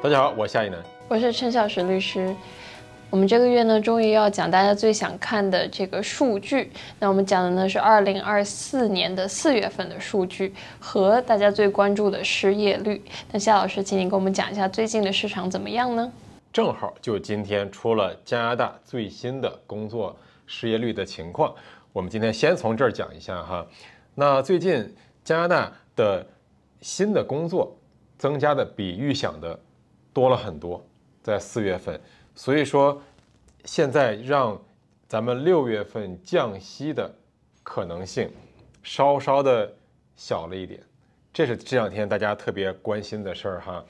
大家好，我是夏一楠，我是陈小石律师。我们这个月呢，终于要讲大家最想看的这个数据。那我们讲的呢是二零二四年的四月份的数据和大家最关注的失业率。那夏老师，请您给我们讲一下最近的市场怎么样呢？正好就今天出了加拿大最新的工作失业率的情况，我们今天先从这儿讲一下哈。那最近加拿大的新的工作增加的比预想的。多了很多，在四月份，所以说现在让咱们六月份降息的可能性稍稍的小了一点，这是这两天大家特别关心的事儿哈。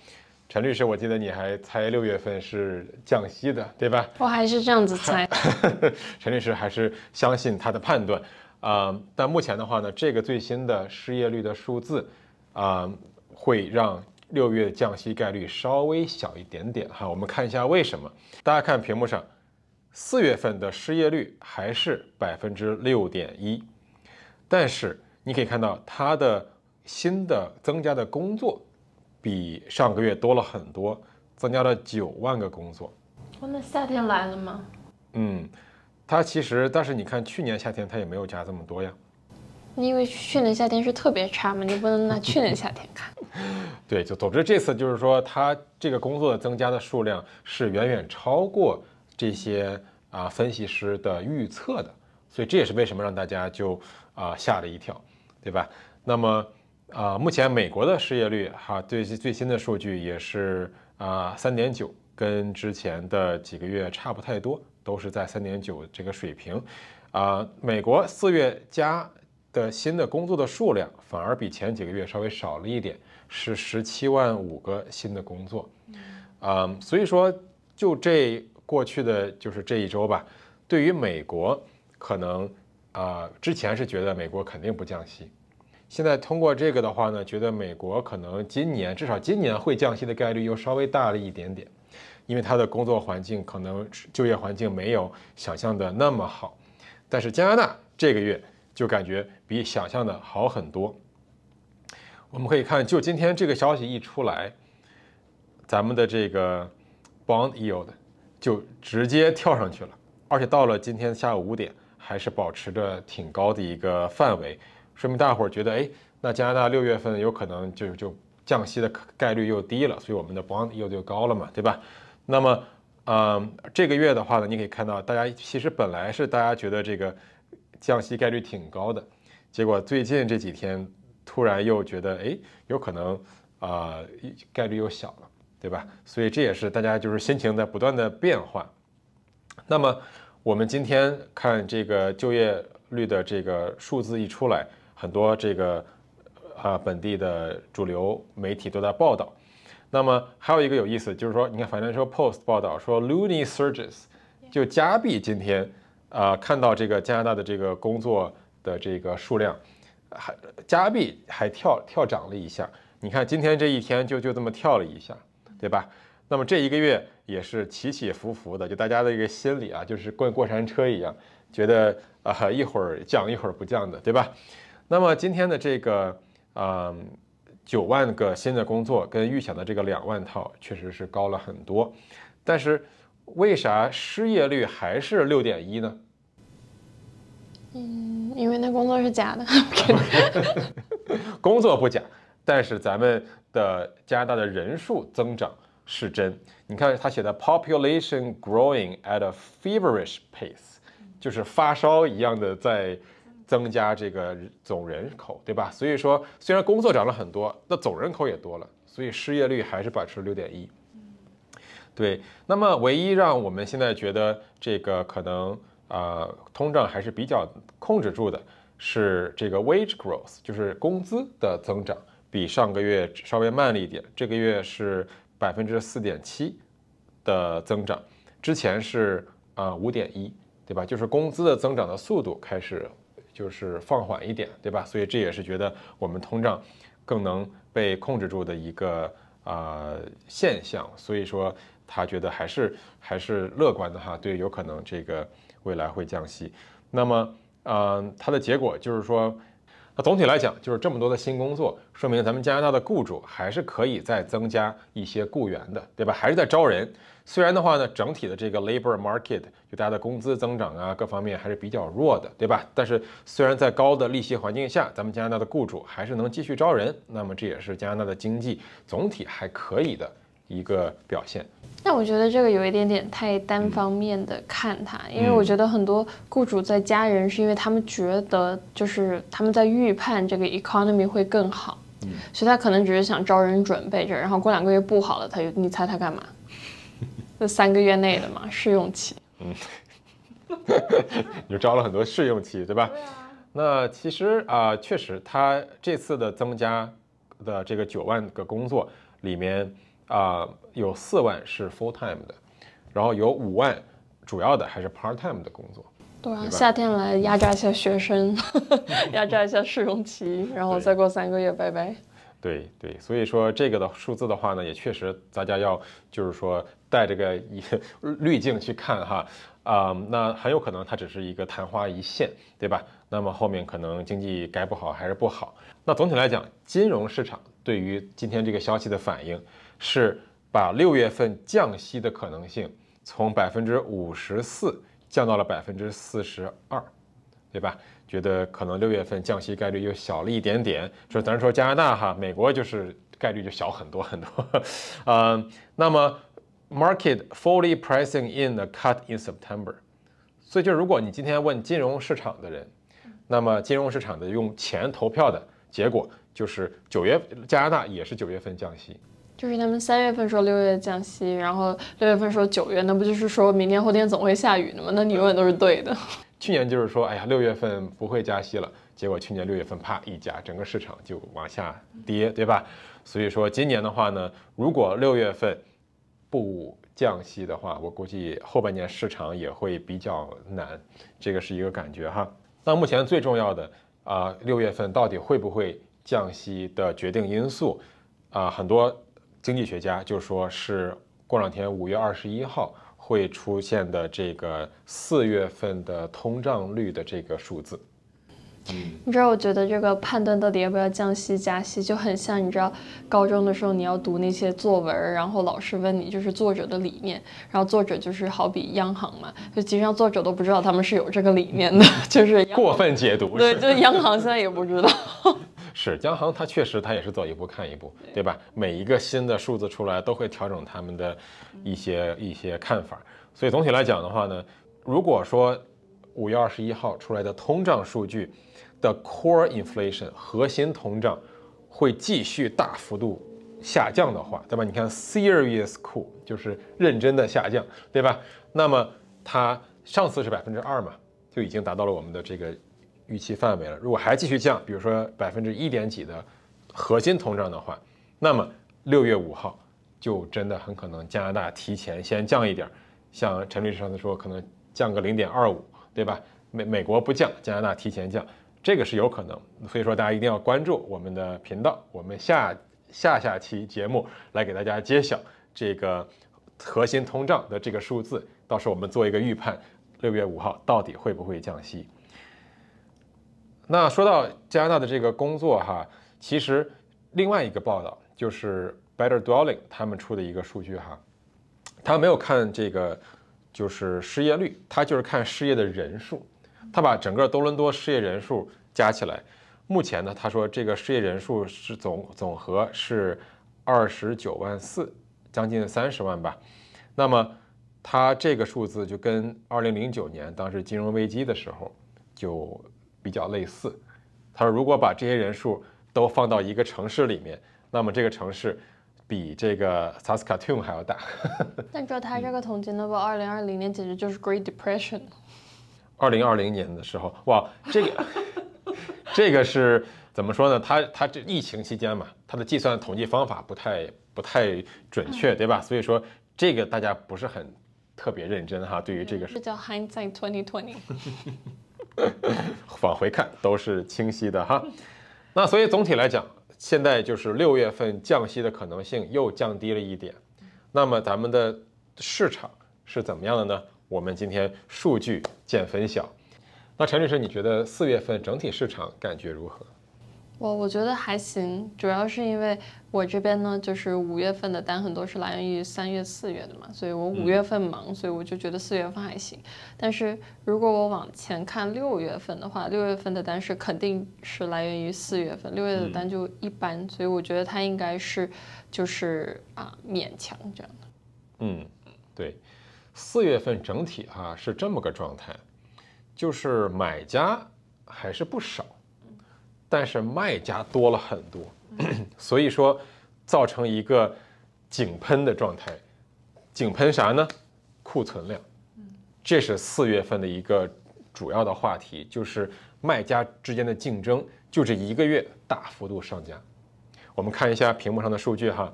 陈律师，我记得你还猜六月份是降息的，对吧？我还是这样子猜。陈律师还是相信他的判断啊，但目前的话呢，这个最新的失业率的数字啊，会让。六月降息概率稍微小一点点哈，我们看一下为什么。大家看屏幕上，四月份的失业率还是百分之六点一，但是你可以看到它的新的增加的工作比上个月多了很多，增加了九万个工作。哇，那夏天来了吗？嗯，它其实，但是你看去年夏天它也没有加这么多呀。因为去年夏天是特别差嘛，你不能拿去年夏天看。对，就总之这次就是说，它这个工作的增加的数量是远远超过这些啊分析师的预测的，所以这也是为什么让大家就啊吓了一跳，对吧？那么啊，目前美国的失业率哈，最最新的数据也是啊三点九，跟之前的几个月差不太多，都是在三点九这个水平。啊，美国四月加的新的工作的数量反而比前几个月稍微少了一点，是十七万五个新的工作，啊，所以说就这过去的就是这一周吧，对于美国可能啊，之前是觉得美国肯定不降息，现在通过这个的话呢，觉得美国可能今年至少今年会降息的概率又稍微大了一点点，因为它的工作环境可能就业环境没有想象的那么好，但是加拿大这个月。就感觉比想象的好很多。我们可以看，就今天这个消息一出来，咱们的这个 bond yield 就直接跳上去了，而且到了今天下午五点，还是保持着挺高的一个范围，说明大伙儿觉得，哎，那加拿大六月份有可能就就降息的概率又低了，所以我们的 bond yield 就高了嘛，对吧？那么，嗯，这个月的话呢，你可以看到，大家其实本来是大家觉得这个。降息概率挺高的，结果最近这几天突然又觉得，哎，有可能，啊，概率又小了，对吧？所以这也是大家就是心情在不断的变换。那么我们今天看这个就业率的这个数字一出来，很多这个啊本地的主流媒体都在报道。那么还有一个有意思，就是说，你看，反正说 Post 报道说，Looney Surges 就加币今天。啊，看到这个加拿大的这个工作的这个数量，还加币还跳跳涨了一下。你看今天这一天就就这么跳了一下，对吧？那么这一个月也是起起伏伏的，就大家的一个心理啊，就是过过山车一样，觉得啊一会儿降一会儿不降的，对吧？那么今天的这个啊九万个新的工作跟预想的这个两万套确实是高了很多，但是。为啥失业率还是六点一呢？嗯，因为那工作是假的。工作不假，但是咱们的加拿大的人数增长是真。你看他写的 population growing at a feverish pace，就是发烧一样的在增加这个总人口，对吧？所以说，虽然工作涨了很多，那总人口也多了，所以失业率还是保持六点一。对，那么唯一让我们现在觉得这个可能啊，通胀还是比较控制住的，是这个 wage growth，就是工资的增长比上个月稍微慢了一点，这个月是百分之四点七的增长，之前是啊五点一，对吧？就是工资的增长的速度开始就是放缓一点，对吧？所以这也是觉得我们通胀更能被控制住的一个啊现象，所以说。他觉得还是还是乐观的哈，对，有可能这个未来会降息。那么，嗯，它的结果就是说，那总体来讲，就是这么多的新工作，说明咱们加拿大的雇主还是可以再增加一些雇员的，对吧？还是在招人。虽然的话呢，整体的这个 labor market 就大家的工资增长啊，各方面还是比较弱的，对吧？但是，虽然在高的利息环境下，咱们加拿大的雇主还是能继续招人。那么，这也是加拿大的经济总体还可以的。一个表现，那我觉得这个有一点点太单方面的看他。因为我觉得很多雇主在加人，是因为他们觉得就是他们在预判这个 economy 会更好，所以他可能只是想招人准备着，然后过两个月不好了，他就你猜他干嘛？就 三个月内的嘛，试用期。嗯，你就招了很多试用期，对吧？那其实啊，确实他这次的增加的这个九万个工作里面。啊，有四万是 full time 的，然后有五万，主要的还是 part time 的工作。对，夏天来压榨一下学生，压榨一下试用期，然后再过三个月拜拜。对对，所以说这个的数字的话呢，也确实大家要就是说带这个一滤镜去看哈，啊，那很有可能它只是一个昙花一现，对吧？那么后面可能经济该不好还是不好。那总体来讲，金融市场对于今天这个消息的反应。是把六月份降息的可能性从百分之五十四降到了百分之四十二，对吧？觉得可能六月份降息概率又小了一点点。就咱说加拿大哈，美国就是概率就小很多很多。嗯，那么 market fully pricing in the cut in September，所以就如果你今天问金融市场的人，那么金融市场的用钱投票的结果就是九月加拿大也是九月份降息。就是他们三月份说六月降息，然后六月份说九月，那不就是说明天后天总会下雨的吗？那你永远都是对的。去年就是说，哎呀，六月份不会加息了，结果去年六月份啪一加，整个市场就往下跌，对吧？所以说今年的话呢，如果六月份不降息的话，我估计后半年市场也会比较难，这个是一个感觉哈。那目前最重要的啊，六月份到底会不会降息的决定因素啊，很多。经济学家就说是过两天五月二十一号会出现的这个四月份的通胀率的这个数字。嗯，你知道我觉得这个判断到底要不要降息加息就很像你知道高中的时候你要读那些作文，然后老师问你就是作者的理念，然后作者就是好比央行嘛，就实际上作者都不知道他们是有这个理念的，就是过分解读。对，就央行现在也不知道。是，江航，它确实，它也是走一步看一步，对吧？每一个新的数字出来，都会调整他们的一些一些看法。所以总体来讲的话呢，如果说五月二十一号出来的通胀数据的 core inflation 核心通胀会继续大幅度下降的话，对吧？你看 serious cool 就是认真的下降，对吧？那么它上次是百分之二嘛，就已经达到了我们的这个。预期范围了。如果还继续降，比如说百分之一点几的，核心通胀的话，那么六月五号就真的很可能加拿大提前先降一点。像陈律师上次说，可能降个零点二五，对吧？美美国不降，加拿大提前降，这个是有可能。所以说大家一定要关注我们的频道，我们下下下期节目来给大家揭晓这个核心通胀的这个数字。到时候我们做一个预判，六月五号到底会不会降息？那说到加拿大的这个工作哈，其实另外一个报道就是 Better Dwelling 他们出的一个数据哈，他没有看这个就是失业率，他就是看失业的人数，他把整个多伦多失业人数加起来，目前呢，他说这个失业人数是总总和是二十九万四，将近三十万吧。那么他这个数字就跟二零零九年当时金融危机的时候就。比较类似，他说如果把这些人数都放到一个城市里面，那么这个城市比这个 Saskatoon 还要大。那照他这个统计，那么二零二零年简直就是 Great Depression。二零二零年的时候，哇，这个 这个是怎么说呢？他他这疫情期间嘛，他的计算统计方法不太不太准确，对吧？所以说这个大家不是很特别认真哈。对于这个是叫 hindsight twenty twenty。往回看都是清晰的哈，那所以总体来讲，现在就是六月份降息的可能性又降低了一点，那么咱们的市场是怎么样的呢？我们今天数据见分晓。那陈律师，你觉得四月份整体市场感觉如何？我我觉得还行，主要是因为我这边呢，就是五月份的单很多是来源于三月、四月的嘛，所以我五月份忙，所以我就觉得四月份还行。但是如果我往前看六月份的话，六月份的单是肯定是来源于四月份，六月的单就一般，所以我觉得它应该是就是啊勉强这样的。嗯，对，四月份整体哈是这么个状态，就是买家还是不少。但是卖家多了很多，所以说造成一个井喷的状态。井喷啥呢？库存量，这是四月份的一个主要的话题，就是卖家之间的竞争，就这一个月大幅度上架。我们看一下屏幕上的数据哈，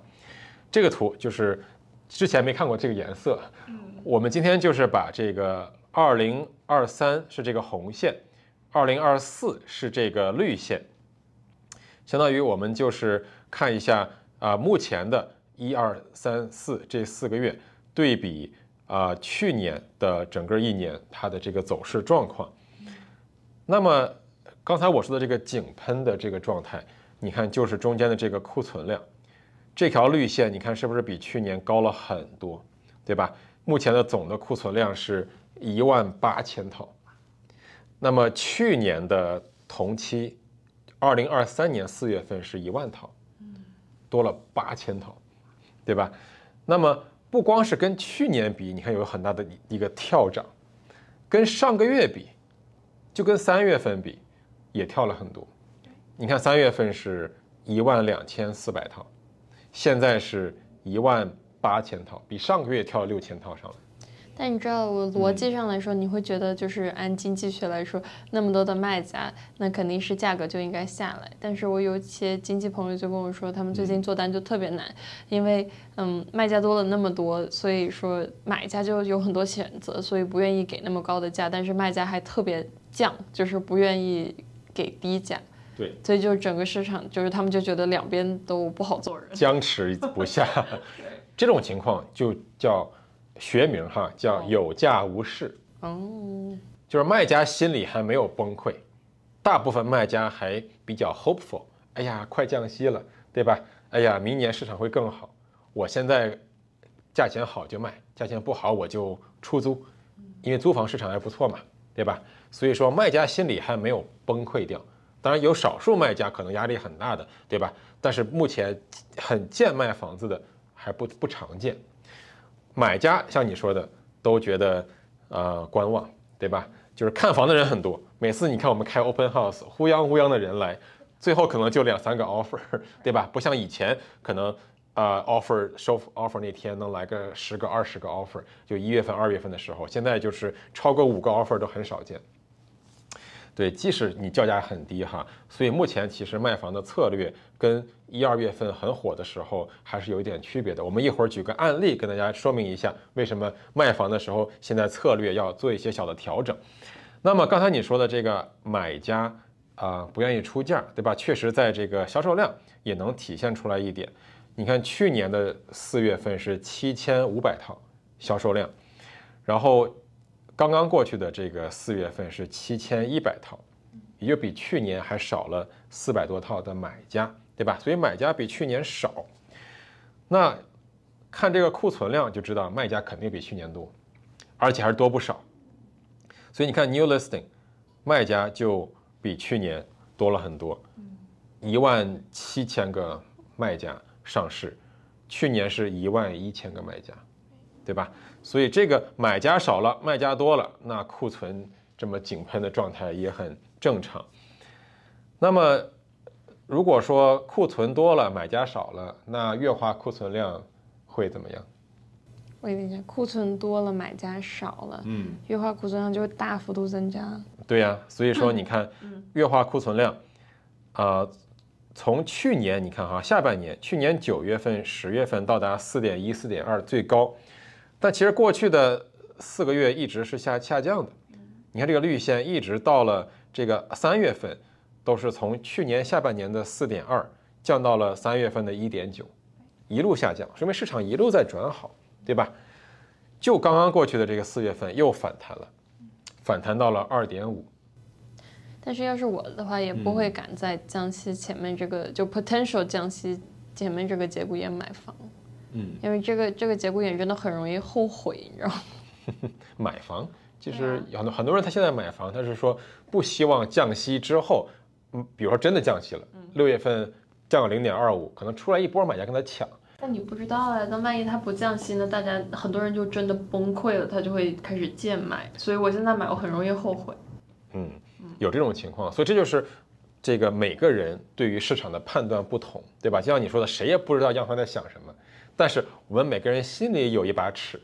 这个图就是之前没看过这个颜色，我们今天就是把这个二零二三是这个红线。二零二四是这个绿线，相当于我们就是看一下啊，目前的一二三四这四个月对比啊去年的整个一年它的这个走势状况。那么刚才我说的这个井喷的这个状态，你看就是中间的这个库存量，这条绿线你看是不是比去年高了很多，对吧？目前的总的库存量是一万八千套。那么去年的同期，二零二三年四月份是一万套，多了八千套，对吧？那么不光是跟去年比，你看有很大的一个跳涨，跟上个月比，就跟三月份比也跳了很多。你看三月份是一万两千四百套，现在是一万八千套，比上个月跳了六千套上来。但你知道，我逻辑上来说，你会觉得就是按经济学来说，那么多的卖家，那肯定是价格就应该下来。但是我有一些经济朋友就跟我说，他们最近做单就特别难，因为嗯，卖家多了那么多，所以说买家就有很多选择，所以不愿意给那么高的价。但是卖家还特别犟，就是不愿意给低价。对，所以就整个市场就是他们就觉得两边都不好做人，僵持不下。这种情况就叫。学名哈叫有价无市哦，就是卖家心里还没有崩溃，大部分卖家还比较 hopeful。哎呀，快降息了，对吧？哎呀，明年市场会更好。我现在价钱好就卖，价钱不好我就出租，因为租房市场还不错嘛，对吧？所以说卖家心里还没有崩溃掉。当然有少数卖家可能压力很大的，对吧？但是目前很贱卖房子的还不不常见。买家像你说的都觉得呃观望，对吧？就是看房的人很多。每次你看我们开 open house，呼 泱呼泱的人来，最后可能就两三个 offer，对吧？不像以前可能呃 offer 收 offer 那天能来个十个二十个 offer，就一月份、二月份的时候，现在就是超过五个 offer 都很少见。对，即使你叫价很低哈，所以目前其实卖房的策略。跟一二月份很火的时候还是有一点区别的。我们一会儿举个案例跟大家说明一下，为什么卖房的时候现在策略要做一些小的调整。那么刚才你说的这个买家啊不愿意出价，对吧？确实在这个销售量也能体现出来一点。你看去年的四月份是七千五百套销售量，然后刚刚过去的这个四月份是七千一百套，也就比去年还少了四百多套的买家。对吧？所以买家比去年少，那看这个库存量就知道，卖家肯定比去年多，而且还是多不少。所以你看 new listing，卖家就比去年多了很多，一万七千个卖家上市，去年是一万一千个卖家，对吧？所以这个买家少了，卖家多了，那库存这么井喷的状态也很正常。那么。如果说库存多了，买家少了，那月化库存量会怎么样？我跟你讲，库存多了，买家少了，嗯，月化库存量就会大幅度增加。对呀，所以说你看，月化库存量，啊，从去年你看哈，下半年，去年九月份、十月份到达四点一、四点二最高，但其实过去的四个月一直是下下降的，你看这个绿线一直到了这个三月份。都是从去年下半年的四点二降到了三月份的一点九，一路下降，说明市场一路在转好，对吧？就刚刚过去的这个四月份又反弹了，反弹到了二点五。但是要是我的话，也不会赶在降息前面这个就 potential 降息前面这个节骨眼买房，嗯，因为这个这个节骨眼真的很容易后悔，你知道吗？买房其实很多很多人他现在买房，他是说不希望降息之后。嗯，比如说真的降息了，六月份降了零点二五，可能出来一波买家跟他抢。但你不知道呀，那万一他不降息呢？大家很多人就真的崩溃了，他就会开始贱买。所以我现在买，我很容易后悔。嗯，有这种情况，所以这就是这个每个人对于市场的判断不同，对吧？就像你说的，谁也不知道央行在想什么，但是我们每个人心里有一把尺，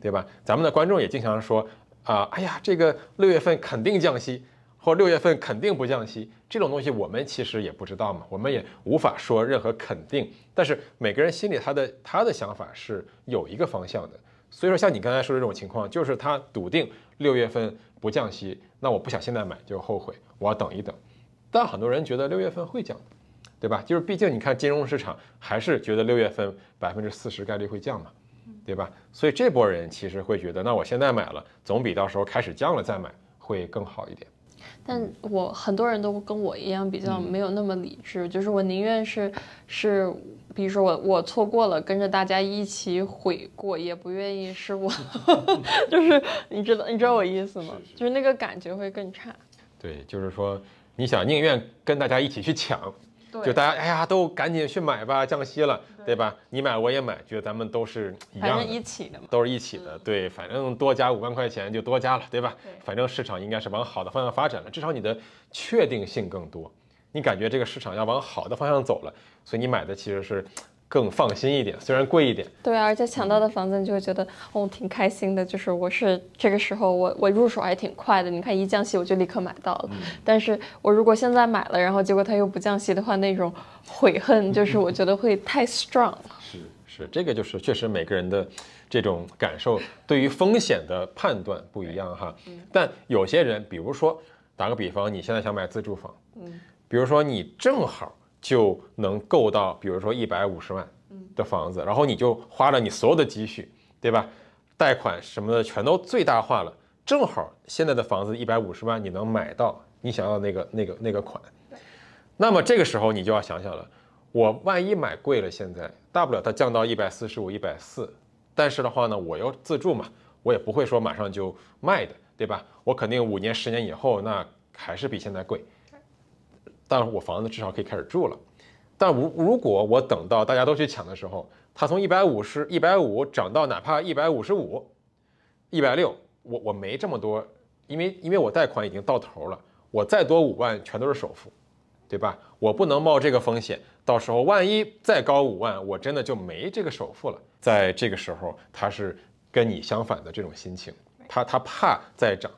对吧？咱们的观众也经常说啊，哎呀，这个六月份肯定降息。或六月份肯定不降息这种东西，我们其实也不知道嘛，我们也无法说任何肯定。但是每个人心里他的他的想法是有一个方向的。所以说，像你刚才说的这种情况，就是他笃定六月份不降息，那我不想现在买就后悔，我要等一等。但很多人觉得六月份会降，对吧？就是毕竟你看金融市场还是觉得六月份百分之四十概率会降嘛，对吧？所以这波人其实会觉得，那我现在买了总比到时候开始降了再买会更好一点。但我很多人都跟我一样，比较没有那么理智。就是我宁愿是是，比如说我我错过了，跟着大家一起悔过，也不愿意是我，就是你知道你知道我意思吗？就是那个感觉会更差。对，就是说你想宁愿跟大家一起去抢。就大家哎呀，都赶紧去买吧，降息了，对吧？你买我也买，觉得咱们都是一样，一起的，都是一起的，对，反正多加五万块钱就多加了，对吧？反正市场应该是往好的方向发展了，至少你的确定性更多，你感觉这个市场要往好的方向走了，所以你买的其实是。更放心一点，虽然贵一点，对啊，而且抢到的房子你就会觉得，哦，挺开心的。就是我是这个时候，我我入手还挺快的。你看一降息我就立刻买到了。但是我如果现在买了，然后结果它又不降息的话，那种悔恨 就是我觉得会太 strong。是是，这个就是确实每个人的这种感受对于风险的判断不一样哈。但有些人，比如说打个比方，你现在想买自住房，嗯，比如说你正好。就能够到，比如说一百五十万，的房子，然后你就花了你所有的积蓄，对吧？贷款什么的全都最大化了，正好现在的房子一百五十万你能买到你想要那个那个那个款。那么这个时候你就要想想了，我万一买贵了，现在大不了它降到一百四十五、一百四，但是的话呢，我要自住嘛，我也不会说马上就卖的，对吧？我肯定五年、十年以后，那还是比现在贵。但我房子至少可以开始住了，但如如果我等到大家都去抢的时候，它从一百五十、一百五涨到哪怕一百五十五、一百六，我我没这么多，因为因为我贷款已经到头了，我再多五万全都是首付，对吧？我不能冒这个风险，到时候万一再高五万，我真的就没这个首付了。在这个时候，他是跟你相反的这种心情，他他怕再涨，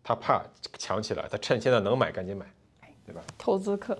他怕抢起来，他趁现在能买赶紧买。投资客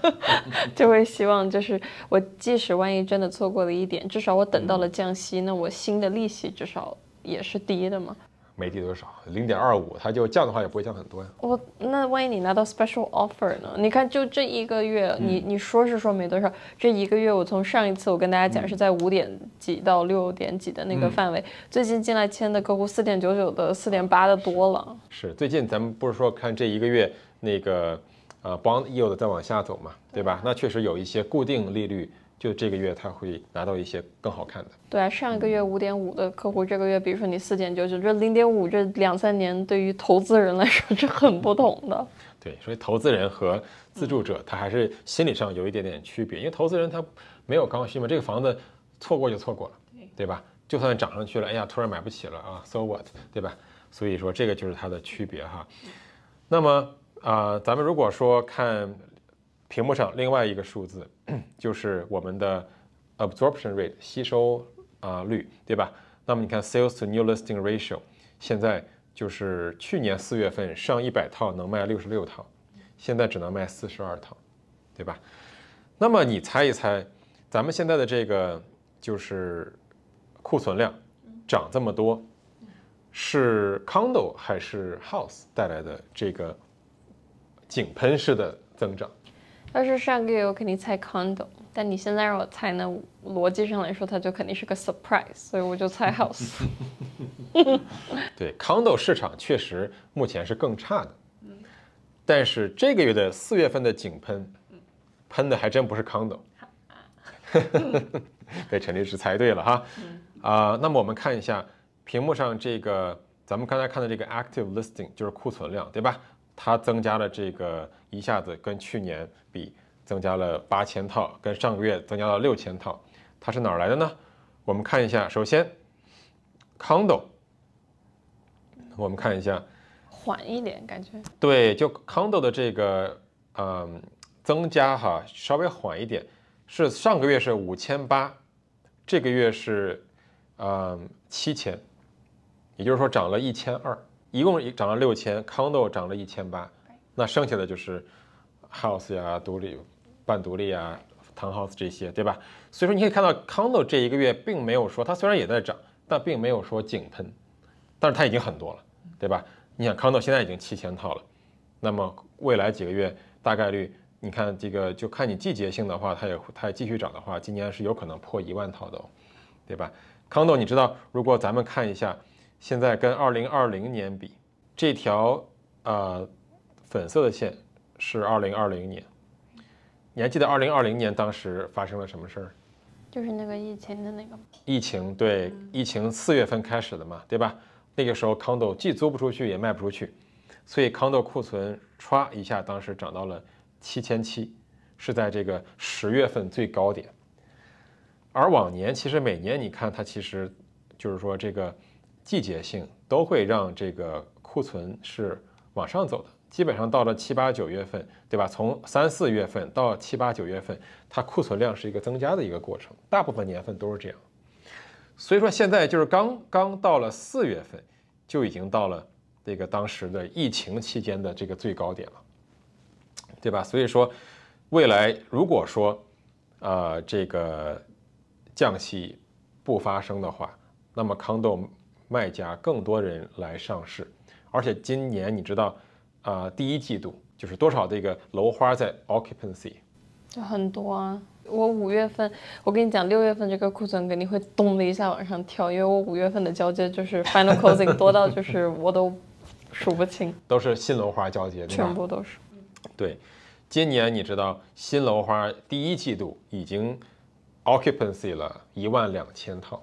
就会希望，就是我即使万一真的错过了一点，至少我等到了降息，那我新的利息至少也是低的嘛。没低多少，零点二五，它就降的话也不会降很多呀。我那万一你拿到 special offer 呢？你看就这一个月，你你说是说没多少，这一个月我从上一次我跟大家讲是在五点几到六点几的那个范围，最近进来签的客户四点九九的、四点八的多了。是最近咱们不是说看这一个月那个？呃，yield 再往下走嘛，对吧？那确实有一些固定利率，就这个月它会拿到一些更好看的。对，啊，上一个月五点五的客户，这个月比如说你四点九九，这零点五，这两三年对于投资人来说是很不同的。对，所以投资人和自住者他还是心理上有一点点区别，因为投资人他没有刚需嘛，这个房子错过就错过了，对对吧？就算涨上去了，哎呀，突然买不起了啊，so what，对吧？所以说这个就是它的区别哈。那么。啊，咱们如果说看屏幕上另外一个数字，就是我们的 absorption rate 吸收啊率，对吧？那么你看 sales to new listing ratio，现在就是去年四月份上一百套能卖六十六套，现在只能卖四十二套，对吧？那么你猜一猜，咱们现在的这个就是库存量涨这么多，是 condo 还是 house 带来的这个？井喷式的增长。要是上个月我肯定猜 condo，但你现在让我猜呢，逻辑上来说它就肯定是个 surprise，所以我就猜 house。对，condo 市场确实目前是更差的，但是这个月的四月份的井喷，喷的还真不是 condo，被陈律师猜对了哈。啊，那么我们看一下屏幕上这个，咱们刚才看的这个 active listing，就是库存量，对吧？它增加了这个一下子跟去年比增加了八千套，跟上个月增加了六千套，它是哪来的呢？我们看一下，首先，condo，我们看一下，缓一点感觉，对，就 condo 的这个，嗯，增加哈，稍微缓一点，是上个月是五千八，这个月是，嗯，七千，也就是说涨了一千二。一共涨了六千，condo 涨了一千八，那剩下的就是 house 呀、独立、半独立啊、town house 这些，对吧？所以说你可以看到 condo 这一个月并没有说，它虽然也在涨，但并没有说井喷，但是它已经很多了，对吧？你想 condo 现在已经七千套了，那么未来几个月大概率，你看这个就看你季节性的话，它也它继续涨的话，今年是有可能破一万套的，哦，对吧？condo 你知道，如果咱们看一下。现在跟二零二零年比，这条呃粉色的线是二零二零年。你还记得二零二零年当时发生了什么事儿？就是那个疫情的那个疫情对疫情四月份开始的嘛，对吧？那个时候康得既租不出去也卖不出去，所以康得库存歘一下当时涨到了七千七，是在这个十月份最高点。而往年其实每年你看它其实就是说这个。季节性都会让这个库存是往上走的，基本上到了七八九月份，对吧？从三四月份到七八九月份，它库存量是一个增加的一个过程，大部分年份都是这样。所以说现在就是刚刚到了四月份，就已经到了这个当时的疫情期间的这个最高点了，对吧？所以说未来如果说，呃，这个降息不发生的话，那么康豆。卖家更多人来上市，而且今年你知道啊，第一季度就是多少这个楼花在 occupancy 就很多啊。我五月份，我跟你讲，六月份这个库存肯定会咚的一下往上调，因为我五月份的交接就是 final closing 多到就是我都数不清，都是新楼花交接的，全部都是。对，今年你知道新楼花第一季度已经 occupancy 了一万两千套。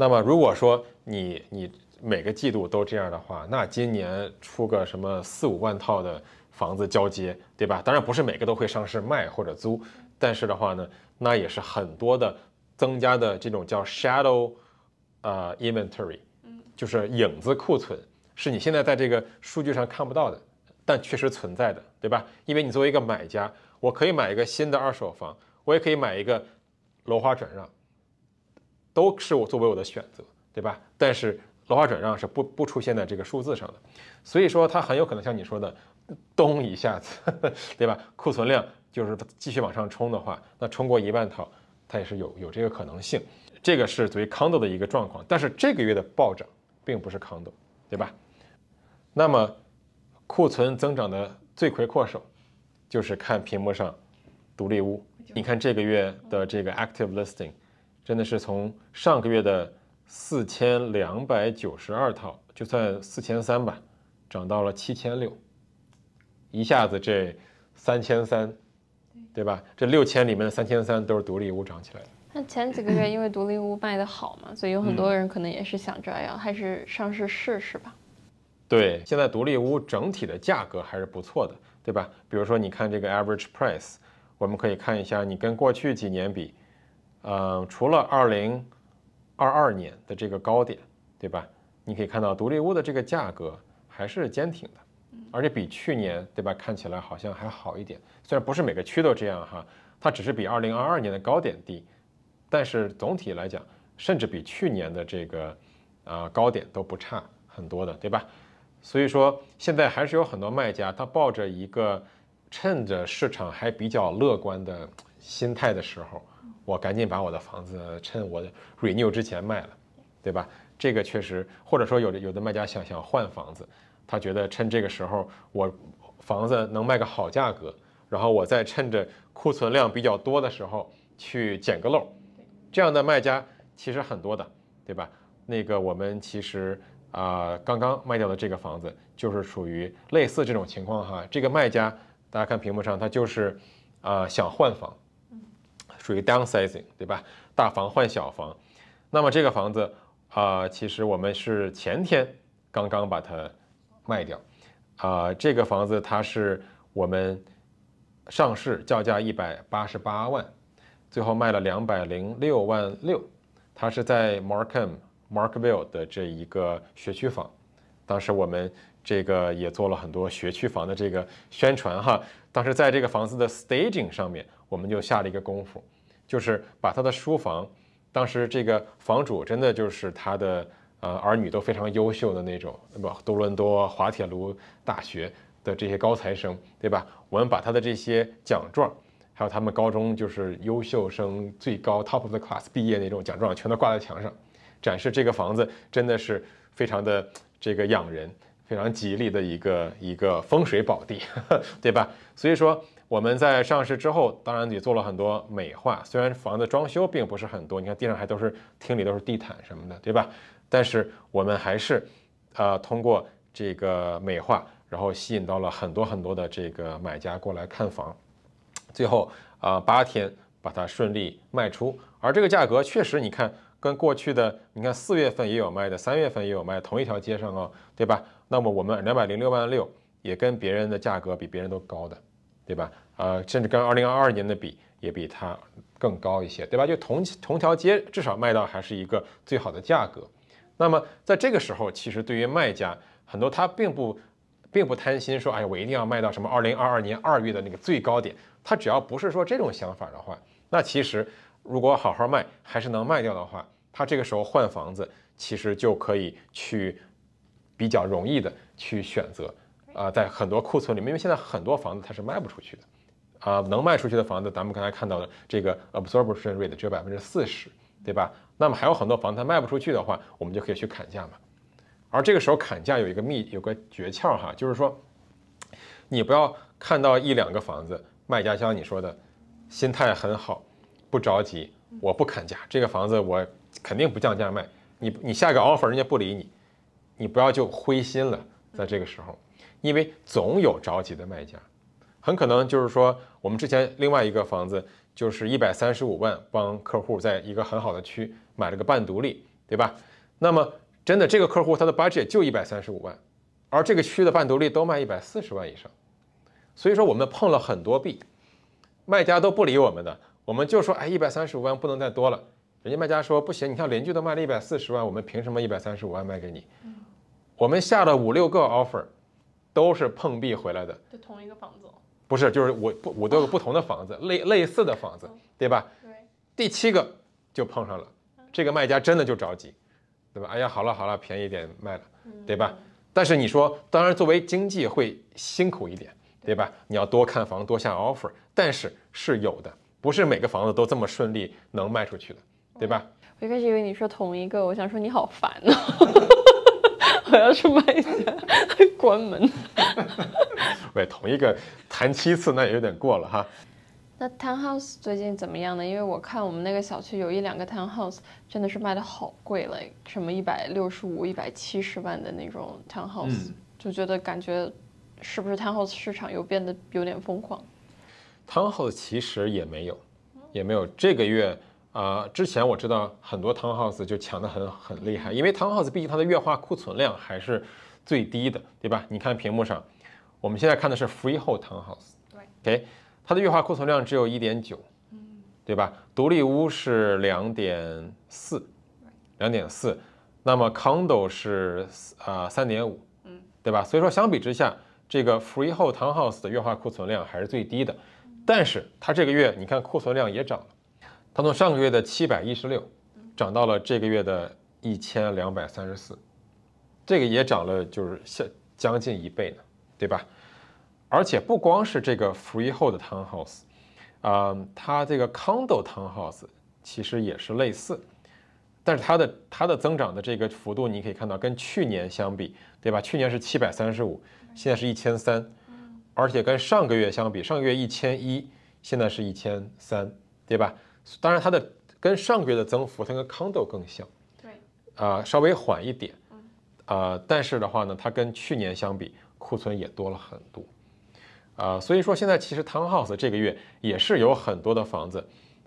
那么如果说你你每个季度都这样的话，那今年出个什么四五万套的房子交接，对吧？当然不是每个都会上市卖或者租，但是的话呢，那也是很多的增加的这种叫 shadow，呃，inventory，嗯，就是影子库存，是你现在在这个数据上看不到的，但确实存在的，对吧？因为你作为一个买家，我可以买一个新的二手房，我也可以买一个楼花转让。都是我作为我的选择，对吧？但是楼花转让是不不出现在这个数字上的，所以说它很有可能像你说的，咚一下子，对吧？库存量就是继续往上冲的话，那冲过一万套，它也是有有这个可能性。这个是属于康 o 的一个状况，但是这个月的暴涨并不是康 o 对吧？那么库存增长的罪魁祸首，就是看屏幕上，独立屋。你看这个月的这个 active listing。真的是从上个月的四千两百九十二套，就算四千三吧，涨到了七千六，一下子这三千三，对对吧？这六千里面的三千三都是独立屋涨起来的。那前几个月因为独立屋卖的好嘛，所以有很多人可能也是想这样，还是上市试试吧。对，现在独立屋整体的价格还是不错的，对吧？比如说你看这个 average price，我们可以看一下，你跟过去几年比。嗯，除了二零二二年的这个高点，对吧？你可以看到独立屋的这个价格还是坚挺的，而且比去年，对吧？看起来好像还好一点，虽然不是每个区都这样哈，它只是比二零二二年的高点低，但是总体来讲，甚至比去年的这个啊高点都不差很多的，对吧？所以说现在还是有很多卖家他抱着一个趁着市场还比较乐观的心态的时候。我赶紧把我的房子趁我的 renew 之前卖了，对吧？这个确实，或者说有的有的卖家想想换房子，他觉得趁这个时候我房子能卖个好价格，然后我再趁着库存量比较多的时候去捡个漏，这样的卖家其实很多的，对吧？那个我们其实啊刚刚卖掉的这个房子就是属于类似这种情况哈，这个卖家大家看屏幕上他就是啊想换房。属于 downsizing 对吧？大房换小房，那么这个房子啊，其实我们是前天刚刚把它卖掉啊。这个房子它是我们上市叫价一百八十八万，最后卖了两百零六万六。它是在 Markham Markville 的这一个学区房，当时我们这个也做了很多学区房的这个宣传哈。当时在这个房子的 staging 上面，我们就下了一个功夫。就是把他的书房，当时这个房主真的就是他的，呃，儿女都非常优秀的那种，么多伦多滑铁卢大学的这些高材生，对吧？我们把他的这些奖状，还有他们高中就是优秀生最高 top of the class 毕业那种奖状，全都挂在墙上，展示这个房子真的是非常的这个养人，非常吉利的一个一个风水宝地，对吧？所以说。我们在上市之后，当然也做了很多美化。虽然房子装修并不是很多，你看地上还都是厅里都是地毯什么的，对吧？但是我们还是，呃，通过这个美化，然后吸引到了很多很多的这个买家过来看房，最后啊，八天把它顺利卖出。而这个价格确实，你看跟过去的，你看四月份也有卖的，三月份也有卖，同一条街上哦，对吧？那么我们两百零六万六也跟别人的价格比，别人都高的。对吧？啊，甚至跟二零二二年的比，也比它更高一些，对吧？就同同条街，至少卖到还是一个最好的价格。那么在这个时候，其实对于卖家，很多他并不并不贪心，说哎，我一定要卖到什么二零二二年二月的那个最高点。他只要不是说这种想法的话，那其实如果好好卖，还是能卖掉的话，他这个时候换房子，其实就可以去比较容易的去选择。啊，在很多库存里面，因为现在很多房子它是卖不出去的，啊，能卖出去的房子，咱们刚才看到的这个 absorption rate 只有百分之四十，对吧？那么还有很多房子它卖不出去的话，我们就可以去砍价嘛。而这个时候砍价有一个秘，有个诀窍哈，就是说，你不要看到一两个房子，卖家像你说的，心态很好，不着急，我不砍价，这个房子我肯定不降价卖。你你下一个 offer 人家不理你，你不要就灰心了，在这个时候。因为总有着急的卖家，很可能就是说，我们之前另外一个房子就是一百三十五万，帮客户在一个很好的区买了个半独立，对吧？那么真的这个客户他的 budget 就一百三十五万，而这个区的半独立都卖一百四十万以上，所以说我们碰了很多壁，卖家都不理我们的，我们就说，哎，一百三十五万不能再多了，人家卖家说不行，你看邻居都卖了一百四十万，我们凭什么一百三十五万卖给你？我们下了五六个 offer。都是碰壁回来的，就同一个房子？不是，就是我不我都有不同的房子，类类似的房子，对吧？对。第七个就碰上了，这个卖家真的就着急，对吧？哎呀，好了好了，便宜点卖了，对吧？但是你说，当然作为经济会辛苦一点，对吧？你要多看房，多下 offer，但是是有的，不是每个房子都这么顺利能卖出去的，对吧？我一开始以为你说同一个，我想说你好烦呢。我要去卖一下，还 关门。喂，同一个谈七次，那也有点过了哈。那 town house 最近怎么样呢？因为我看我们那个小区有一两个 town house，真的是卖的好贵了，什么一百六十五、一百七十万的那种 town house，就觉得感觉是不是 town house 市场又变得有点疯狂。Town house 其实也没有，也没有这个月。啊，之前我知道很多 townhouse 就抢得很很厉害，因为 townhouse 毕竟它的月化库存量还是最低的，对吧？你看屏幕上，我们现在看的是 freehold townhouse，对，哎，它的月化库存量只有一点九，嗯，对吧？独立屋是两点四，两点四，那么 condo 是啊三点五，嗯，对吧？所以说相比之下，这个 freehold townhouse 的月化库存量还是最低的，但是它这个月你看库存量也涨了。从上个月的七百一十六，涨到了这个月的一千两百三十四，这个也涨了，就是下将近一倍呢，对吧？而且不光是这个 free 后的 townhouse，啊，它这个 condo townhouse 其实也是类似，但是它的它的增长的这个幅度，你可以看到跟去年相比，对吧？去年是七百三十五，现在是一千三，而且跟上个月相比，上个月一千一，现在是一千三，对吧？当然，它的跟上个月的增幅，它跟康豆更像，对，啊，稍微缓一点，啊，但是的话呢，它跟去年相比，库存也多了很多，啊，所以说现在其实 Town House 这个月也是有很多的房子，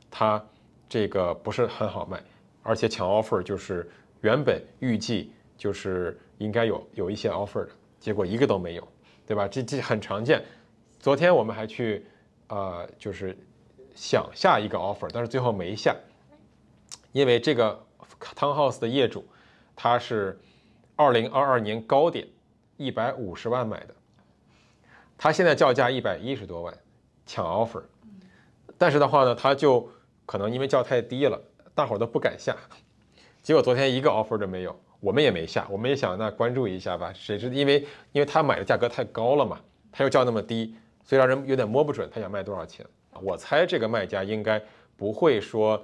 它这个不是很好卖，而且抢 Offer 就是原本预计就是应该有有一些 Offer 的结果一个都没有，对吧？这这很常见，昨天我们还去，啊，就是。想下一个 offer，但是最后没下，因为这个 townhouse 的业主，他是2022年高点150万买的，他现在叫价110多万，抢 offer，但是的话呢，他就可能因为叫太低了，大伙都不敢下，结果昨天一个 offer 都没有，我们也没下，我们也想那关注一下吧，谁知因为因为他买的价格太高了嘛，他又叫那么低，所以让人有点摸不准他想卖多少钱。我猜这个卖家应该不会说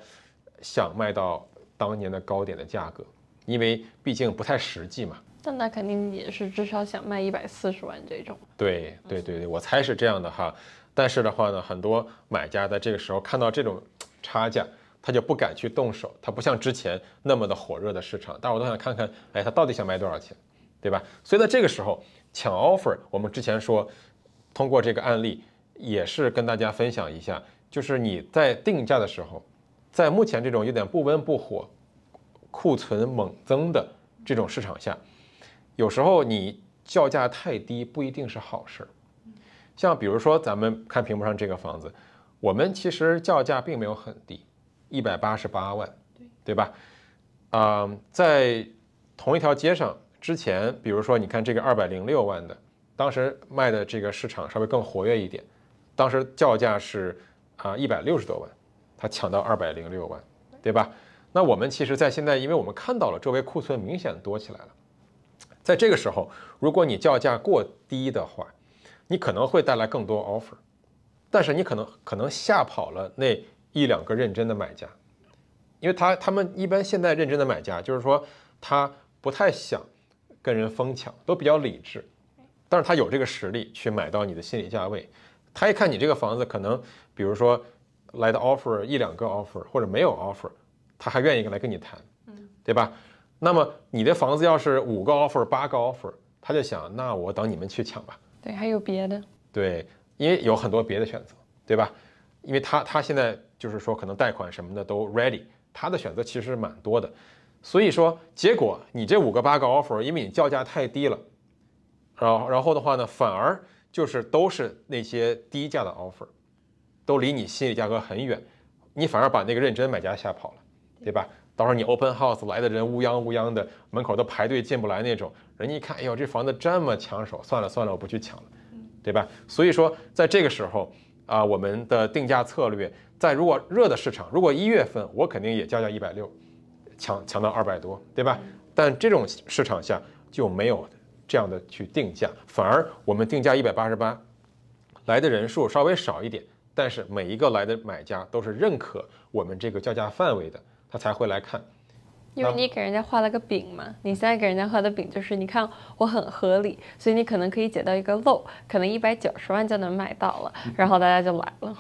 想卖到当年的高点的价格，因为毕竟不太实际嘛。那肯定也是至少想卖一百四十万这种。对对对对，我猜是这样的哈。但是的话呢，很多买家在这个时候看到这种差价，他就不敢去动手，他不像之前那么的火热的市场。但我都想看看，哎，他到底想卖多少钱，对吧？所以在这个时候抢 offer，我们之前说通过这个案例。也是跟大家分享一下，就是你在定价的时候，在目前这种有点不温不火、库存猛增的这种市场下，有时候你叫价太低不一定是好事。像比如说咱们看屏幕上这个房子，我们其实叫价并没有很低，一百八十八万，对对吧？啊，在同一条街上之前，比如说你看这个二百零六万的，当时卖的这个市场稍微更活跃一点。当时叫价是啊一百六十多万，他抢到二百零六万，对吧？那我们其实，在现在，因为我们看到了周围库存明显多起来了，在这个时候，如果你叫价过低的话，你可能会带来更多 offer，但是你可能可能吓跑了那一两个认真的买家，因为他他们一般现在认真的买家就是说他不太想跟人疯抢，都比较理智，但是他有这个实力去买到你的心理价位。他一看你这个房子，可能比如说来的 offer 一两个 offer 或者没有 offer，他还愿意来跟你谈，对吧？那么你的房子要是五个 offer 八个 offer，他就想那我等你们去抢吧。对，还有别的。对，因为有很多别的选择，对吧？因为他他现在就是说可能贷款什么的都 ready，他的选择其实是蛮多的。所以说结果你这五个八个 offer，因为你叫价太低了，然后然后的话呢，反而。就是都是那些低价的 offer，都离你心理价格很远，你反而把那个认真买家吓跑了，对吧？到时候你 open house 来的人乌央乌央的，门口都排队进不来那种，人家一看，哎呦，这房子这么抢手，算了算了，我不去抢了，对吧？所以说，在这个时候啊，我们的定价策略，在如果热的市场，如果一月份我肯定也降价一百六，抢抢到二百多，对吧？但这种市场下就没有。这样的去定价，反而我们定价一百八十八，来的人数稍微少一点，但是每一个来的买家都是认可我们这个叫价范围的，他才会来看。因为你给人家画了个饼嘛，你现在给人家画的饼就是，你看我很合理，所以你可能可以捡到一个漏，可能一百九十万就能买到了，然后大家就来了。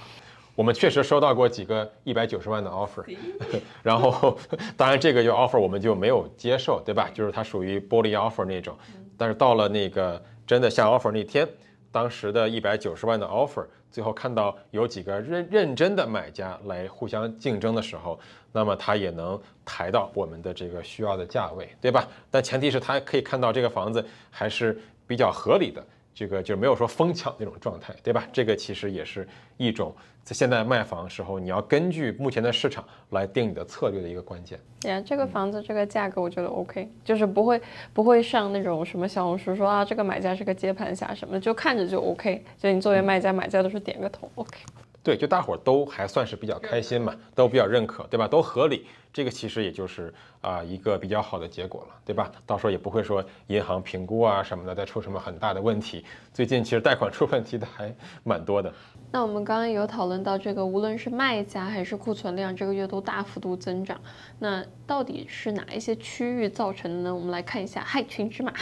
我们确实收到过几个一百九十万的 offer，然后当然这个就 offer 我们就没有接受，对吧？就是它属于玻璃 offer 那种。但是到了那个真的下 offer 那天，当时的一百九十万的 offer，最后看到有几个认认真的买家来互相竞争的时候，那么他也能抬到我们的这个需要的价位，对吧？但前提是他可以看到这个房子还是比较合理的。这个就是没有说疯抢那种状态，对吧？这个其实也是一种在现在卖房的时候，你要根据目前的市场来定你的策略的一个关键。对啊，这个房子这个价格我觉得 OK，就是不会不会上那种什么小红书说啊这个买家是个接盘侠什么，就看着就 OK，就你作为卖家买家都是点个头 OK。对，就大伙儿都还算是比较开心嘛，都比较认可，对吧？都合理，这个其实也就是啊一个比较好的结果了，对吧？到时候也不会说银行评估啊什么的再出什么很大的问题。最近其实贷款出问题的还蛮多的。那我们刚刚有讨论到这个，无论是卖家还是库存量，这个月都大幅度增长。那到底是哪一些区域造成的呢？我们来看一下害群之马。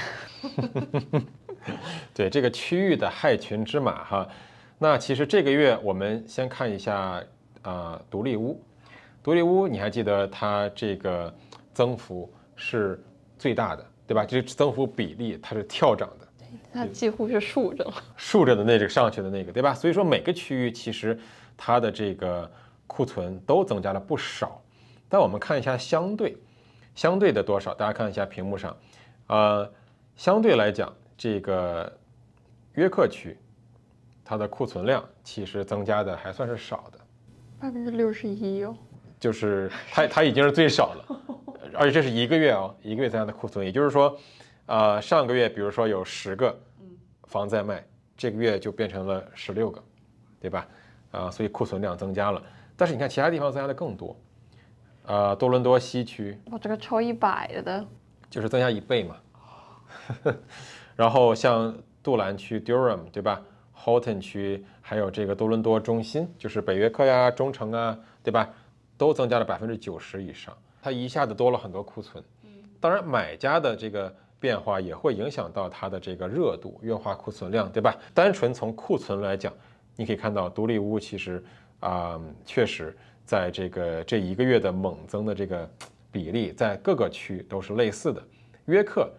对这个区域的害群之马，哈。那其实这个月我们先看一下啊，独立屋，独立屋，你还记得它这个增幅是最大的，对吧？就是增幅比例它是跳涨的，对，它几乎是竖着了，竖着的那个上去的那个，对吧？所以说每个区域其实它的这个库存都增加了不少，但我们看一下相对相对的多少，大家看一下屏幕上，呃，相对来讲这个约克区。它的库存量其实增加的还算是少的，百分之六十一哟，就是它它已经是最少了，而且这是一个月啊，一个月增加的库存，也就是说，呃，上个月比如说有十个房在卖，这个月就变成了十六个，对吧？啊，所以库存量增加了，但是你看其他地方增加的更多，呃，多伦多西区，我这个超一百的，就是增加一倍嘛，然后像杜兰区 Durham 对吧？Halton 区，还有这个多伦多中心，就是北约克呀、中城啊，对吧？都增加了百分之九十以上，它一下子多了很多库存。嗯，当然，买家的这个变化也会影响到它的这个热度、月化库存量，对吧？单纯从库存来讲，你可以看到独立屋其实啊，确实在这个这一个月的猛增的这个比例，在各个区都是类似的。约克。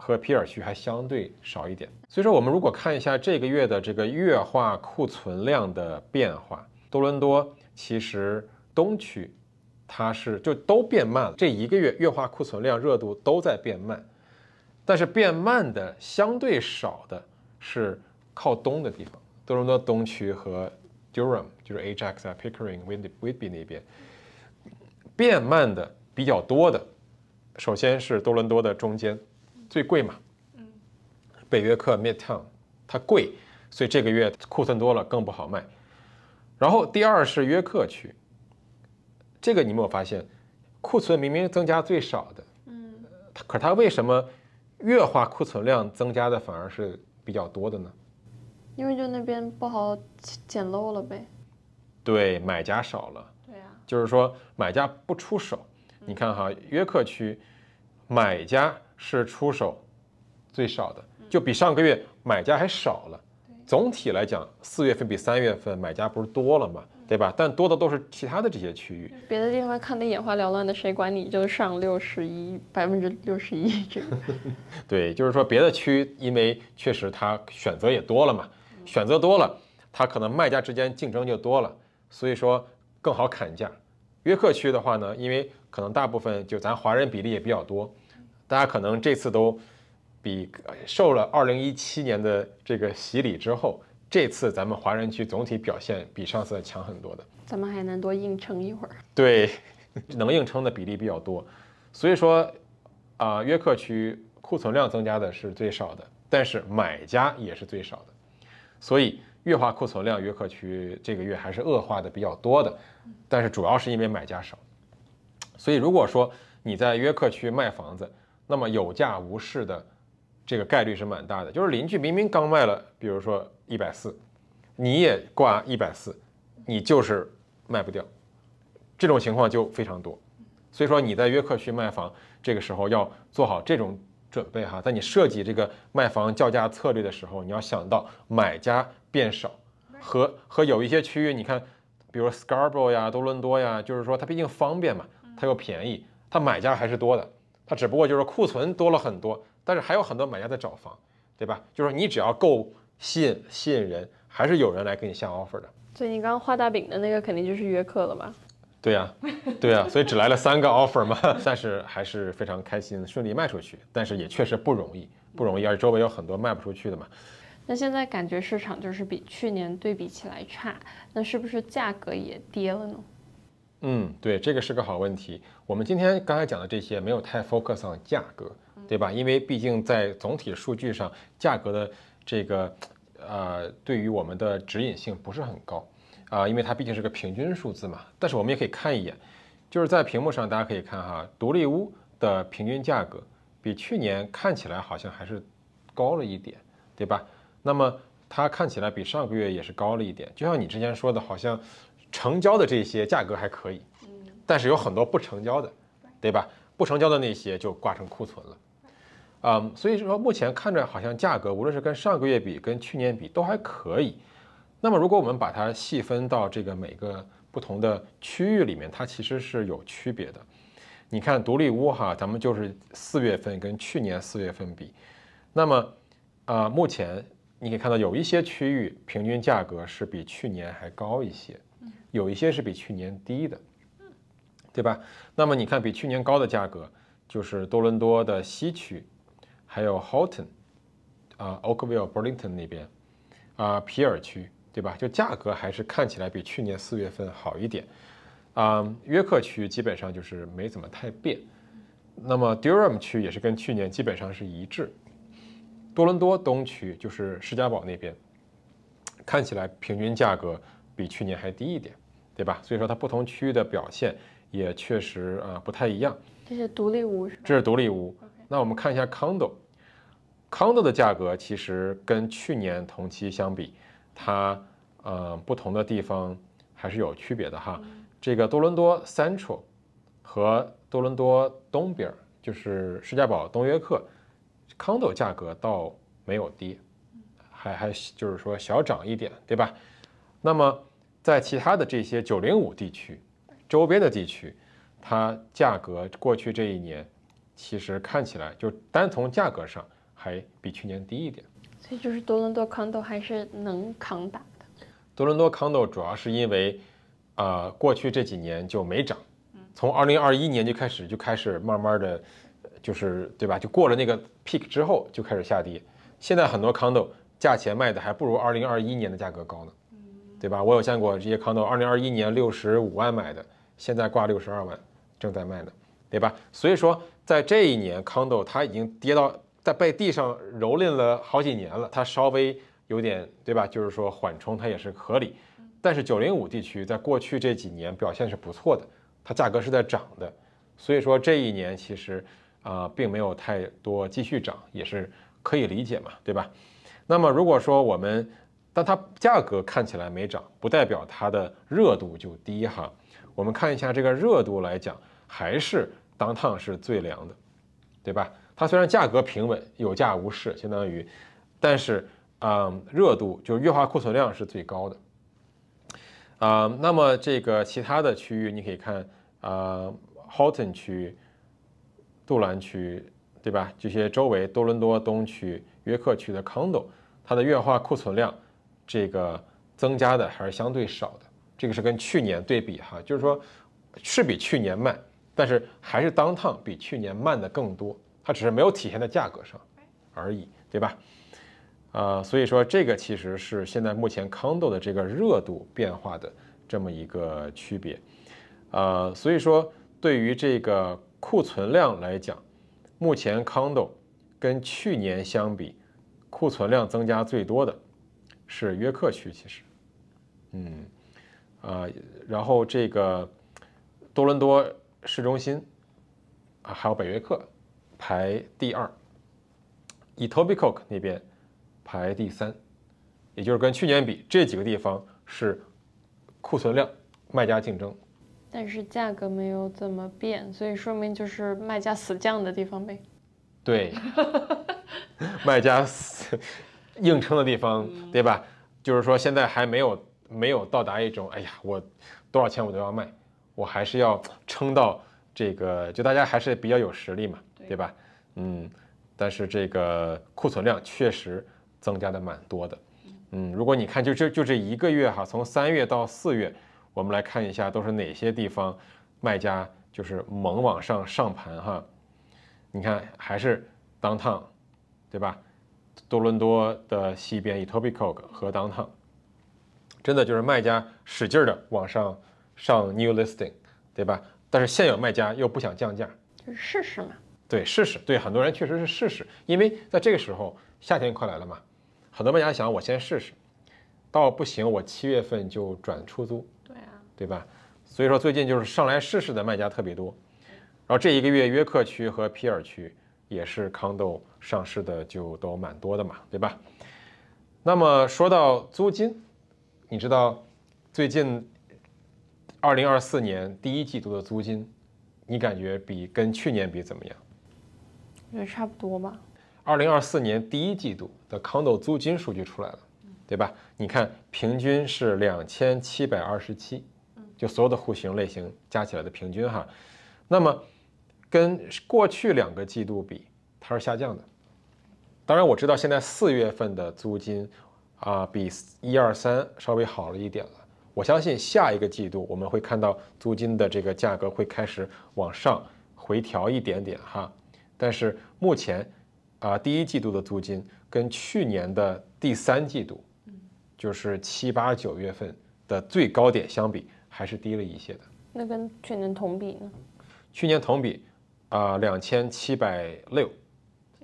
和皮尔区还相对少一点，所以说我们如果看一下这个月的这个月化库存量的变化，多伦多其实东区，它是就都变慢了。这一个月月化库存量热度都在变慢，但是变慢的相对少的是靠东的地方，多伦多东区和 Durham，就是 Ajax、Pickering、Widby 那边变慢的比较多的，首先是多伦多的中间。最贵嘛，嗯，北约克 Midtown，它贵，所以这个月库存多了更不好卖。然后第二是约克区，这个你没有发现，库存明明增加最少的，嗯，可是它为什么月化库存量增加的反而是比较多的呢？因为就那边不好捡漏了呗。对，买家少了。对呀。就是说买家不出手，你看哈，约克区买家。是出手最少的，就比上个月买家还少了。总体来讲，四月份比三月份买家不是多了嘛，对吧？但多的都是其他的这些区域，别的地方看得眼花缭乱的，谁管你？就上六十一，百分之六十一这个。对，就是说别的区，因为确实他选择也多了嘛，选择多了，他可能卖家之间竞争就多了，所以说更好砍价。约克区的话呢，因为可能大部分就咱华人比例也比较多。大家可能这次都比受了二零一七年的这个洗礼之后，这次咱们华人区总体表现比上次强很多的。咱们还能多硬撑一会儿。对，能硬撑的比例比较多。所以说，啊，约克区库存量增加的是最少的，但是买家也是最少的。所以月化库存量约克区这个月还是恶化的比较多的，但是主要是因为买家少。所以如果说你在约克区卖房子，那么有价无市的这个概率是蛮大的，就是邻居明明刚卖了，比如说一百四，你也挂一百四，你就是卖不掉，这种情况就非常多。所以说你在约克区卖房，这个时候要做好这种准备哈，在你设计这个卖房叫价策略的时候，你要想到买家变少，和和有一些区域，你看，比如 Scarborough 呀、多伦多呀，就是说它毕竟方便嘛，它又便宜，它买家还是多的。它只不过就是库存多了很多，但是还有很多买家在找房，对吧？就是你只要够吸引、吸引人，还是有人来给你下 offer 的。最近刚刚画大饼的那个肯定就是约克了吧？对呀，对呀，所以只来了三个 offer 嘛，但是还是非常开心，顺利卖出去。但是也确实不容易，不容易，而且周围有很多卖不出去的嘛。那现在感觉市场就是比去年对比起来差，那是不是价格也跌了呢？嗯，对，这个是个好问题。我们今天刚才讲的这些没有太 focus on 价格，对吧？因为毕竟在总体数据上，价格的这个呃，对于我们的指引性不是很高啊，因为它毕竟是个平均数字嘛。但是我们也可以看一眼，就是在屏幕上，大家可以看哈，独立屋的平均价格比去年看起来好像还是高了一点，对吧？那么它看起来比上个月也是高了一点，就像你之前说的，好像。成交的这些价格还可以，但是有很多不成交的，对吧？不成交的那些就挂成库存了，嗯，所以说目前看着好像价格无论是跟上个月比，跟去年比都还可以。那么如果我们把它细分到这个每个不同的区域里面，它其实是有区别的。你看独立屋哈，咱们就是四月份跟去年四月份比，那么啊，目前你可以看到有一些区域平均价格是比去年还高一些。有一些是比去年低的，对吧？那么你看比去年高的价格，就是多伦多的西区，还有 Halton 啊，Oakville、Burlington 那边啊，皮尔区，对吧？就价格还是看起来比去年四月份好一点啊。约克区基本上就是没怎么太变，那么 Durham 区也是跟去年基本上是一致。多伦多东区就是施家堡那边，看起来平均价格比去年还低一点。对吧？所以说它不同区域的表现也确实啊不太一样。这是独立屋，这是独立屋。那我们看一下 condo，condo 的价格其实跟去年同期相比，它嗯不同的地方还是有区别的哈。这个多伦多 central 和多伦多东边，就是施加堡东约克 condo 价格倒没有跌，还还就是说小涨一点，对吧？那么在其他的这些九零五地区周边的地区，它价格过去这一年，其实看起来就单从价格上还比去年低一点。所以就是多伦多 condo 还是能扛打的。多伦多 condo 主要是因为，呃，过去这几年就没涨，从二零二一年就开始就开始慢慢的，就是对吧？就过了那个 peak 之后就开始下跌。现在很多 condo 价钱卖的还不如二零二一年的价格高呢。对吧？我有见过这些康斗，二零二一年六十五万买的，现在挂六十二万，正在卖呢，对吧？所以说，在这一年，康斗它已经跌到，在被地上蹂躏了好几年了，它稍微有点，对吧？就是说缓冲，它也是合理。但是九零五地区在过去这几年表现是不错的，它价格是在涨的，所以说这一年其实啊，并没有太多继续涨，也是可以理解嘛，对吧？那么如果说我们。那它价格看起来没涨，不代表它的热度就低哈。我们看一下这个热度来讲，还是当 n 是最凉的，对吧？它虽然价格平稳，有价无市，相当于，但是嗯热度就是月化库存量是最高的。啊，那么这个其他的区域你可以看啊 h o u g h t o n 区、杜兰区，对吧？这些周围多伦多东区、约克区的 Condo，它的月化库存量。这个增加的还是相对少的，这个是跟去年对比哈，就是说，是比去年慢，但是还是当趟比去年慢的更多，它只是没有体现在价格上而已，对吧？呃，所以说这个其实是现在目前康豆的这个热度变化的这么一个区别，呃，所以说对于这个库存量来讲，目前康豆跟去年相比，库存量增加最多的。是约克区，其实，嗯，呃，然后这个多伦多市中心啊，还有北约克排第二，Etobicoke 那边排第三，也就是跟去年比，这几个地方是库存量卖家竞争，但是价格没有怎么变，所以说明就是卖家死降的地方呗，对，卖家死。硬撑的地方，对吧？就是说现在还没有没有到达一种，哎呀，我多少钱我都要卖，我还是要撑到这个，就大家还是比较有实力嘛，对吧？嗯，但是这个库存量确实增加的蛮多的，嗯，如果你看就就就这一个月哈，从三月到四月，我们来看一下都是哪些地方卖家就是猛往上上盘哈，你看还是当烫，对吧？多伦多的西边 Etobicoke 和 Downtown，真的就是卖家使劲的往上上 new listing，对吧？但是现有卖家又不想降价，就是试试嘛。对，试试。对，很多人确实是试试，因为在这个时候夏天快来了嘛，很多卖家想我先试试，到不行我七月份就转出租。对啊。对吧？所以说最近就是上来试试的卖家特别多，然后这一个月约克区和皮尔区。也是 condo 上市的就都蛮多的嘛，对吧？那么说到租金，你知道最近二零二四年第一季度的租金，你感觉比跟去年比怎么样？也差不多吧。二零二四年第一季度的 condo 租金数据出来了，对吧？你看平均是两千七百二十七，就所有的户型类型加起来的平均哈。那么跟过去两个季度比，它是下降的。当然，我知道现在四月份的租金啊比一二三稍微好了一点了。我相信下一个季度我们会看到租金的这个价格会开始往上回调一点点哈。但是目前啊第一季度的租金跟去年的第三季度，就是七八九月份的最高点相比，还是低了一些的。那跟去年同比呢？去年同比。啊，两千七百六，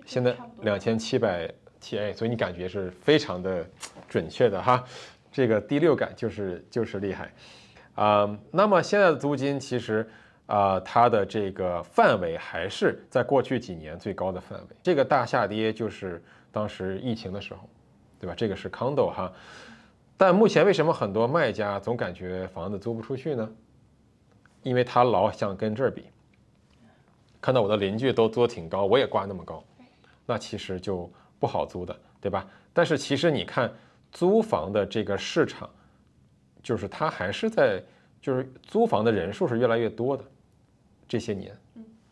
现在两千七百 TA，所以你感觉是非常的准确的哈，这个第六感就是就是厉害啊。那么现在的租金其实啊，它的这个范围还是在过去几年最高的范围，这个大下跌就是当时疫情的时候，对吧？这个是 condo 哈，但目前为什么很多卖家总感觉房子租不出去呢？因为他老想跟这儿比。看到我的邻居都租得挺高，我也挂那么高，那其实就不好租的，对吧？但是其实你看，租房的这个市场，就是它还是在，就是租房的人数是越来越多的，这些年，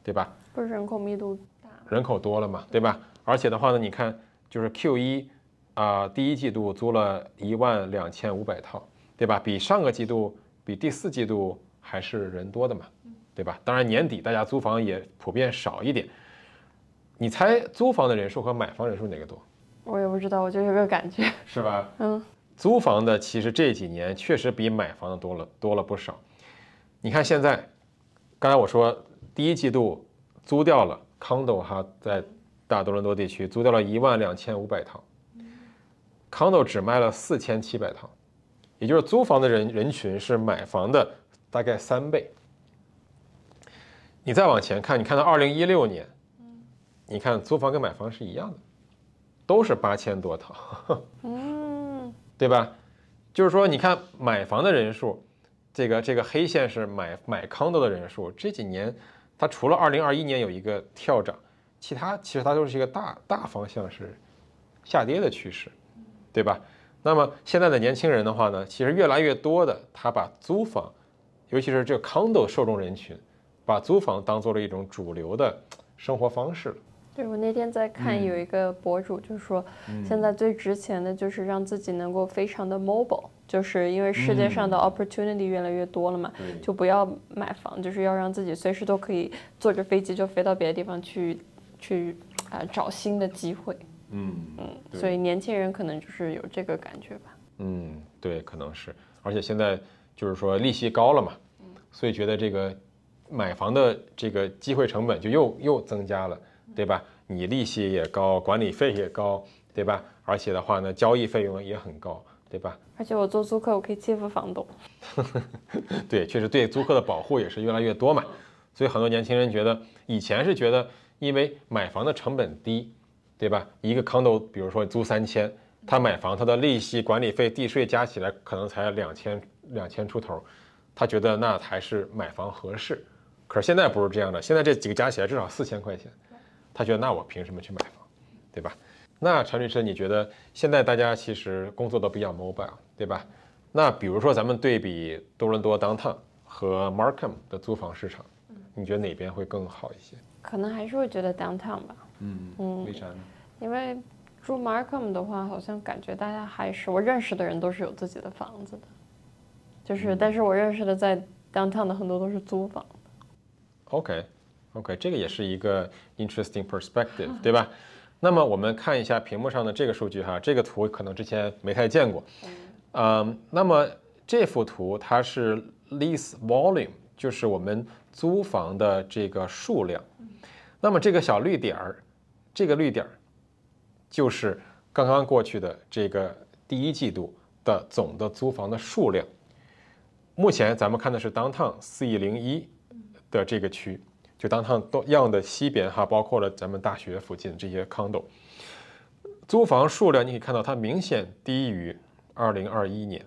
对吧？不是人口密度大，人口多了嘛，对吧？而且的话呢，你看，就是 Q 一啊，第一季度租了一万两千五百套，对吧？比上个季度，比第四季度还是人多的嘛。对吧？当然，年底大家租房也普遍少一点。你猜租房的人数和买房人数哪个多？我也不知道，我就有个感觉。是吧？嗯，租房的其实这几年确实比买房的多了多了不少。你看现在，刚才我说第一季度租掉了 Condo 哈，在大多伦多地区租掉了一万两千五百套，Condo 只卖了四千七百套，也就是租房的人人群是买房的大概三倍。你再往前看，你看到二零一六年，你看租房跟买房是一样的，都是八千多套，嗯，对吧？就是说，你看买房的人数，这个这个黑线是买买 condo 的人数，这几年它除了二零二一年有一个跳涨，其他其实它都是一个大大方向是下跌的趋势，对吧？那么现在的年轻人的话呢，其实越来越多的他把租房，尤其是这个 condo 受众人群。把租房当做了一种主流的生活方式了。对，我那天在看有一个博主就说，现在最值钱的就是让自己能够非常的 mobile，就是因为世界上的 opportunity 越来越多了嘛，就不要买房，就是要让自己随时都可以坐着飞机就飞到别的地方去，去啊找新的机会。嗯嗯，所以年轻人可能就是有这个感觉吧。嗯，对，可能是，而且现在就是说利息高了嘛，所以觉得这个。买房的这个机会成本就又又增加了，对吧？你利息也高，管理费也高，对吧？而且的话呢，交易费用也很高，对吧？而且我做租客，我可以欺负房东。对，确实对租客的保护也是越来越多嘛。所以很多年轻人觉得，以前是觉得因为买房的成本低，对吧？一个 condo，比如说租三千，他买房，他的利息、管理费、地税加起来可能才两千两千出头，他觉得那还是买房合适。可是现在不是这样的。现在这几个加起来至少四千块钱，他觉得那我凭什么去买房，对吧？那陈律师，你觉得现在大家其实工作都比较 mobile，对吧？那比如说咱们对比多伦多 downtown 和 Markham 的租房市场，你觉得哪边会更好一些？可能还是会觉得 downtown 吧。嗯嗯。为啥？因为住 Markham 的话，好像感觉大家还是我认识的人都是有自己的房子的，就是但是我认识的在 downtown 的很多都是租房。OK，OK，这个也是一个 interesting perspective，对吧？那么我们看一下屏幕上的这个数据哈，这个图可能之前没太见过，嗯，那么这幅图它是 lease volume，就是我们租房的这个数量。那么这个小绿点儿，这个绿点儿就是刚刚过去的这个第一季度的总的租房的数量。目前咱们看的是 downtown 四一零一。的这个区，就当它多样的西边哈，包括了咱们大学附近这些 condo，租房数量你可以看到它明显低于二零二一年，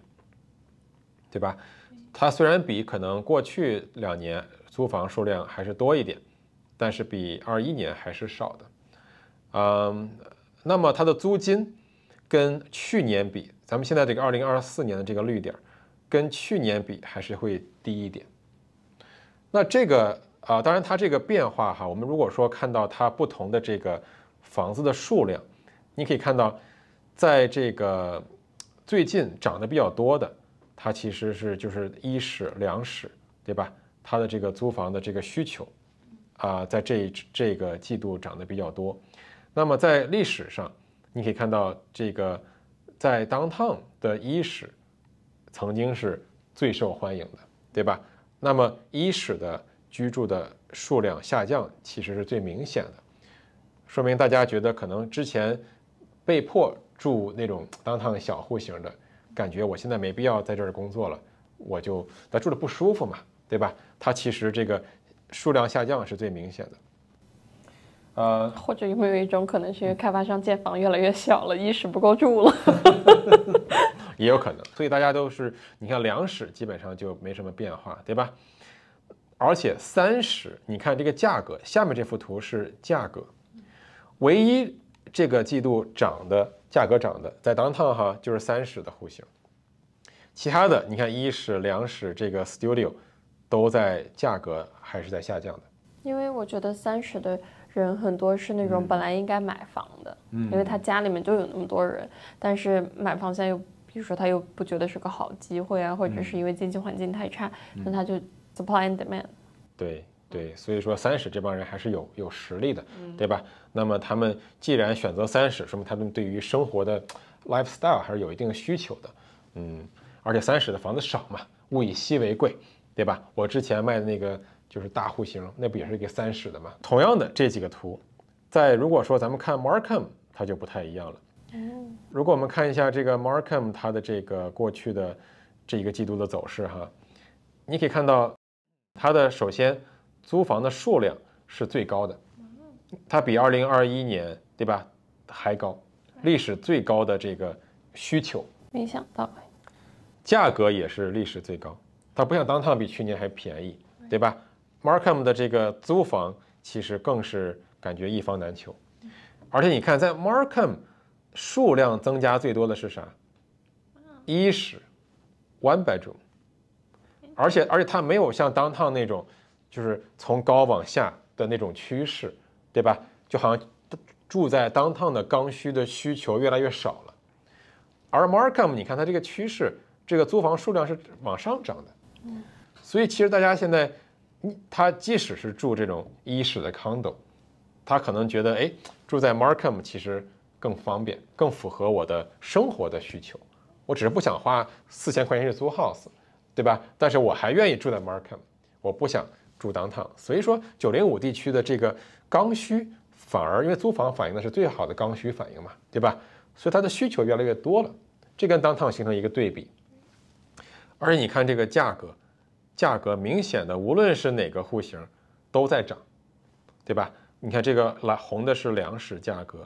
对吧？它虽然比可能过去两年租房数量还是多一点，但是比二一年还是少的。嗯，那么它的租金跟去年比，咱们现在这个二零二四年的这个绿点儿，跟去年比还是会低一点。那这个啊，当然它这个变化哈，我们如果说看到它不同的这个房子的数量，你可以看到，在这个最近涨得比较多的，它其实是就是一室、两室，对吧？它的这个租房的这个需求啊，在这这个季度涨得比较多。那么在历史上，你可以看到这个在 downtown 的一室曾经是最受欢迎的，对吧？那么一室的居住的数量下降，其实是最明显的，说明大家觉得可能之前被迫住那种当趟小户型的，感觉我现在没必要在这儿工作了，我就他住的不舒服嘛，对吧？他其实这个数量下降是最明显的，呃，或者有没有一种可能是因为开发商建房越来越小了，一室不够住了？也有可能，所以大家都是你看，两室基本上就没什么变化，对吧？而且三室，你看这个价格，下面这幅图是价格，唯一这个季度涨的价格涨的，在当趟哈就是三室的户型，其他的你看一室、两室这个 studio 都在价格还是在下降的。因为我觉得三室的人很多是那种本来应该买房的，因为他家里面就有那么多人，但是买房现在又。比如说他又不觉得是个好机会啊，或者是因为经济环境太差，那他就 supply and demand。对对，所以说三室这帮人还是有有实力的，对吧？那么他们既然选择三室，说明他们对于生活的 lifestyle 还是有一定需求的，嗯。而且三室的房子少嘛，物以稀为贵，对吧？我之前卖的那个就是大户型，那不也是一个三室的嘛？同样的这几个图，在如果说咱们看 Marcom，它就不太一样了。嗯，如果我们看一下这个 Markham 它的这个过去的这一个季度的走势哈，你可以看到它的首先租房的数量是最高的，它比二零二一年对吧还高，历史最高的这个需求。没想到，价格也是历史最高，它不像 downtown 比去年还便宜，对吧？Markham 的这个租房其实更是感觉一房难求，而且你看在 Markham。数量增加最多的是啥？一室，one bedroom。而且而且它没有像 Downtown 那种，就是从高往下的那种趋势，对吧？就好像住在 Downtown 的刚需的需求越来越少了。而 m a r k h a m 你看它这个趋势，这个租房数量是往上涨的。所以其实大家现在，他即使是住这种一室的 Condo，他可能觉得哎，住在 m a r k h a m 其实。更方便，更符合我的生活的需求。我只是不想花四千块钱去租 house，对吧？但是我还愿意住在 Marke，我不想住 downtown。所以说，九零五地区的这个刚需，反而因为租房反映的是最好的刚需反应嘛，对吧？所以它的需求越来越多了，这跟 downtown 形成一个对比。而且你看这个价格，价格明显的，无论是哪个户型，都在涨，对吧？你看这个蓝红的是两室价格。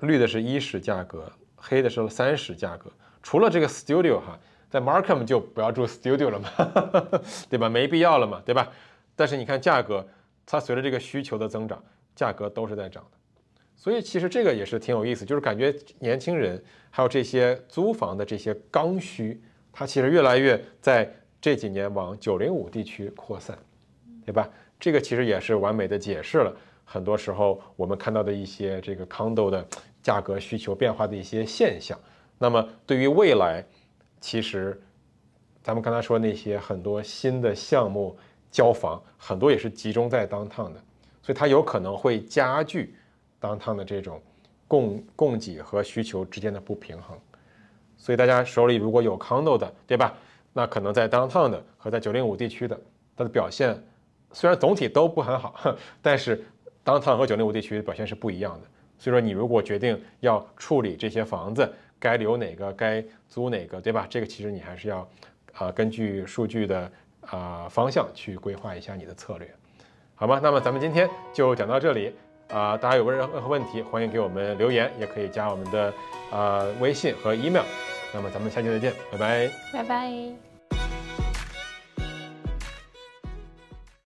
绿的是一室价格，黑的是三室价格。除了这个 studio 哈，在 m a r h a m 就不要住 studio 了嘛，对吧？没必要了嘛，对吧？但是你看价格，它随着这个需求的增长，价格都是在涨的。所以其实这个也是挺有意思，就是感觉年轻人还有这些租房的这些刚需，它其实越来越在这几年往九零五地区扩散，对吧？这个其实也是完美的解释了。很多时候我们看到的一些这个 condo 的价格需求变化的一些现象，那么对于未来，其实咱们刚才说那些很多新的项目交房，很多也是集中在 downtown 的，所以它有可能会加剧 downtown 的这种供供给和需求之间的不平衡。所以大家手里如果有 condo 的，对吧？那可能在 downtown 的和在九零五地区的它的表现，虽然总体都不很好，但是。当烫和九零五地区表现是不一样的，所以说你如果决定要处理这些房子，该留哪个，该租哪个，对吧？这个其实你还是要，啊，根据数据的啊方向去规划一下你的策略，好吗？那么咱们今天就讲到这里啊，大家有何任何问题，欢迎给我们留言，也可以加我们的啊微信和 email。那么咱们下期再见，拜拜，拜拜。